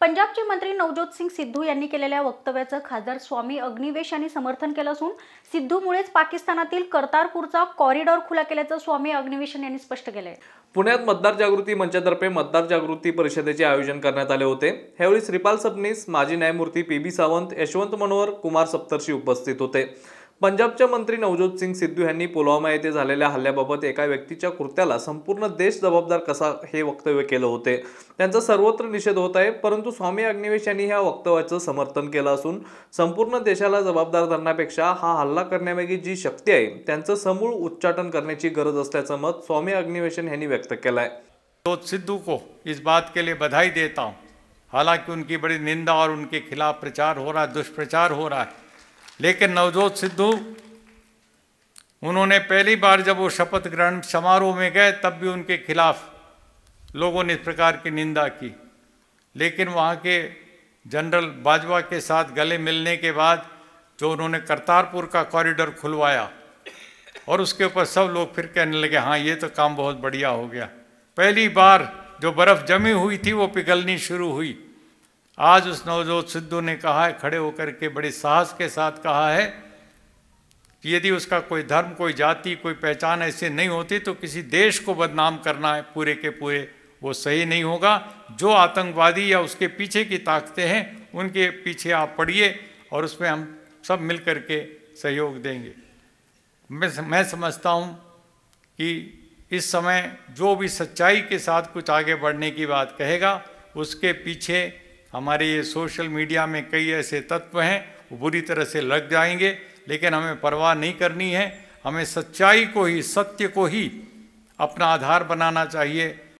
पंजाबचे मंत्री नवज्योत सिंग सिद्धू यांनी केलेल्या वक्तव्याचं खासदार स्वामी अग्निवेश यांनी समर्थन केलं असून सिद्धूमुळेच पाकिस्तानातील करतारपूरचा कॉरिडॉर खुला केल्याचं स्वामी अग्निवेश यांनी स्पष्ट केलंय पुण्यात मतदार जागृती मंचातर्फे मतदार जागृती परिषदेचे आयोजन करण्यात आले होते यावेळी श्रीपाल सबनीस माजी न्यायमूर्ती पी बी सावंत यशवंत मनोहर कुमार सप्तर्षी उपस्थित होते पंजाबचे मंत्री नवज्योत सिंग सिद्धू यांनी पुलवामा येथे झालेल्या हल्ल्याबाबत एका व्यक्तीच्या कृत्याला संपूर्ण देश जबाबदार कसा हे वक्तव्य केलं होते त्यांचा सर्वत्र निषेध होत आहे परंतु स्वामी अग्निवेश यांनी ह्या वक्तव्याचं समर्थन केलं असून संपूर्ण देशाला जबाबदार धरण्यापेक्षा हा हल्ला करण्यामागे जी शक्ती आहे त्यांचं समूळ उच्चाटन करण्याची गरज असल्याचं मत स्वामी अग्निवेशन यांनी व्यक्त केलं आहे सिद्धू को इस बात के लिए बधाई देता हूं हालांकि उनकी बड़ी निंदा और उनके खिलाफ प्रचार हो रहा है दुष्प्रचार हो रहा है लेकिन नवजोत सिद्धू उन्होंने पहली बार जब वो शपथ ग्रहण समारोह में गए तब भी उनके खिलाफ लोगों ने इस प्रकार की निंदा की लेकिन वहाँ के जनरल बाजवा के साथ गले मिलने के बाद जो उन्होंने करतारपुर का कॉरिडोर खुलवाया और उसके ऊपर सब लोग फिर कहने लगे हाँ ये तो काम बहुत बढ़िया हो गया पहली बार जो बर्फ़ जमी हुई थी वो पिघलनी शुरू हुई आज उस नवजोत सिद्धू ने कहा है खड़े होकर के बड़े साहस के साथ कहा है कि यदि उसका कोई धर्म कोई जाति कोई पहचान ऐसे नहीं होती तो किसी देश को बदनाम करना है पूरे के पूरे वो सही नहीं होगा जो आतंकवादी या उसके पीछे की ताकतें हैं उनके पीछे आप पढ़िए और उसमें हम सब मिल कर के सहयोग देंगे मैं मैं समझता हूँ कि इस समय जो भी सच्चाई के साथ कुछ आगे बढ़ने की बात कहेगा उसके पीछे हमारे ये सोशल मीडिया में कई ऐसे तत्व हैं वो बुरी तरह से लग जाएंगे लेकिन हमें परवाह नहीं करनी है हमें सच्चाई को ही सत्य को ही अपना आधार बनाना चाहिए